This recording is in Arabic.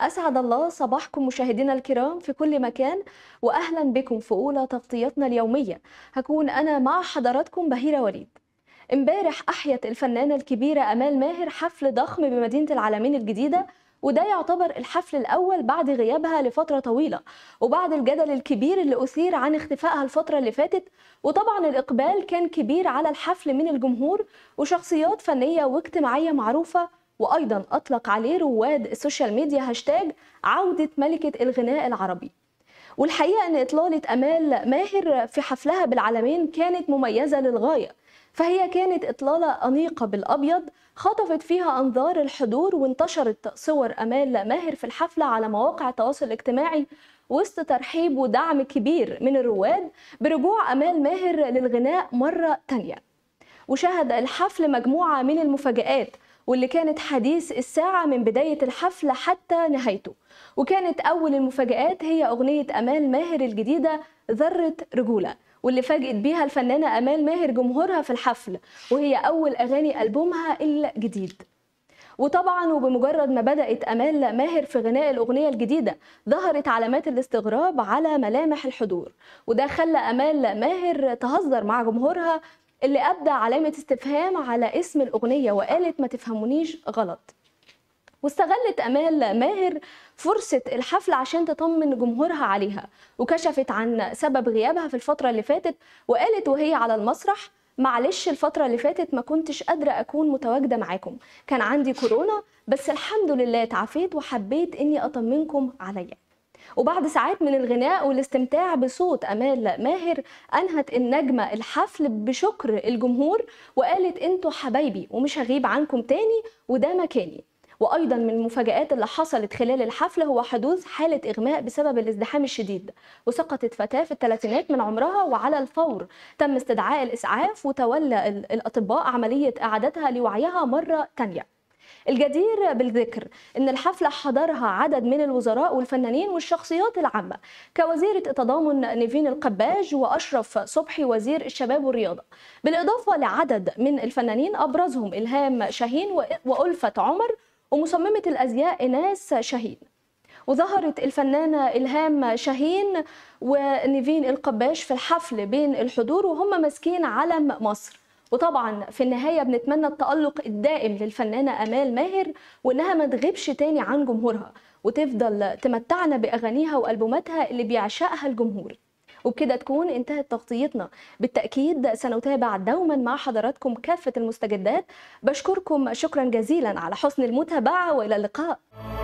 أسعد الله صباحكم مشاهدينا الكرام في كل مكان وأهلا بكم في أولى تغطيتنا اليومية هكون أنا مع حضراتكم بهيرة وليد امبارح أحيت الفنانة الكبيرة أمال ماهر حفل ضخم بمدينة العالمين الجديدة وده يعتبر الحفل الأول بعد غيابها لفترة طويلة وبعد الجدل الكبير اللي أثير عن اختفائها الفترة اللي فاتت وطبعا الإقبال كان كبير على الحفل من الجمهور وشخصيات فنية واجتماعية معروفة وايضا اطلق عليه رواد السوشيال ميديا هاشتاج عوده ملكه الغناء العربي والحقيقه ان اطلاله امال ماهر في حفلها بالعلمين كانت مميزه للغايه فهي كانت اطلاله انيقه بالابيض خطفت فيها انظار الحضور وانتشرت صور امال ماهر في الحفله على مواقع التواصل الاجتماعي وسط ترحيب ودعم كبير من الرواد برجوع امال ماهر للغناء مره تانيه وشهد الحفل مجموعه من المفاجات واللي كانت حديث الساعة من بداية الحفل حتى نهايته وكانت أول المفاجآت هي أغنية أمال ماهر الجديدة ذرة رجولة واللي فاجئت بيها الفنانة أمال ماهر جمهورها في الحفل وهي أول أغاني ألبومها الجديد وطبعا وبمجرد ما بدأت أمال ماهر في غناء الأغنية الجديدة ظهرت علامات الاستغراب على ملامح الحضور وده خلى أمال ماهر تهزر مع جمهورها اللي ابدى علامه استفهام على اسم الاغنيه وقالت ما تفهمونيش غلط واستغلت امال ماهر فرصه الحفله عشان تطمن جمهورها عليها وكشفت عن سبب غيابها في الفتره اللي فاتت وقالت وهي على المسرح معلش الفترة اللي فاتت ما كنتش قادرة أكون متواجدة معاكم كان عندي كورونا بس الحمد لله اتعافيت وحبيت إني أطمنكم عليا وبعد ساعات من الغناء والاستمتاع بصوت أمال ماهر أنهت النجمة الحفل بشكر الجمهور وقالت انتوا حبايبي ومش هغيب عنكم تاني وده مكاني وايضا من المفاجات اللي حصلت خلال الحفل هو حدوث حاله اغماء بسبب الازدحام الشديد وسقطت فتاه في الثلاثينات من عمرها وعلى الفور تم استدعاء الاسعاف وتولى الاطباء عمليه اعادتها لوعيها مره ثانيه الجدير بالذكر أن الحفلة حضرها عدد من الوزراء والفنانين والشخصيات العامة كوزيرة التضامن نيفين القباج وأشرف صبحي وزير الشباب والرياضة بالإضافة لعدد من الفنانين أبرزهم إلهام شاهين وألفة عمر ومصممة الأزياء إناس شاهين وظهرت الفنانة إلهام شاهين ونيفين القباش في الحفل بين الحضور وهم ماسكين علم مصر وطبعا في النهايه بنتمنى التالق الدائم للفنانه امال ماهر وانها ما تغيبش تاني عن جمهورها وتفضل تمتعنا باغانيها والبوماتها اللي بيعشقها الجمهور وبكده تكون انتهت تغطيتنا بالتاكيد سنتابع دوما مع حضراتكم كافه المستجدات بشكركم شكرا جزيلا على حسن المتابعه والى اللقاء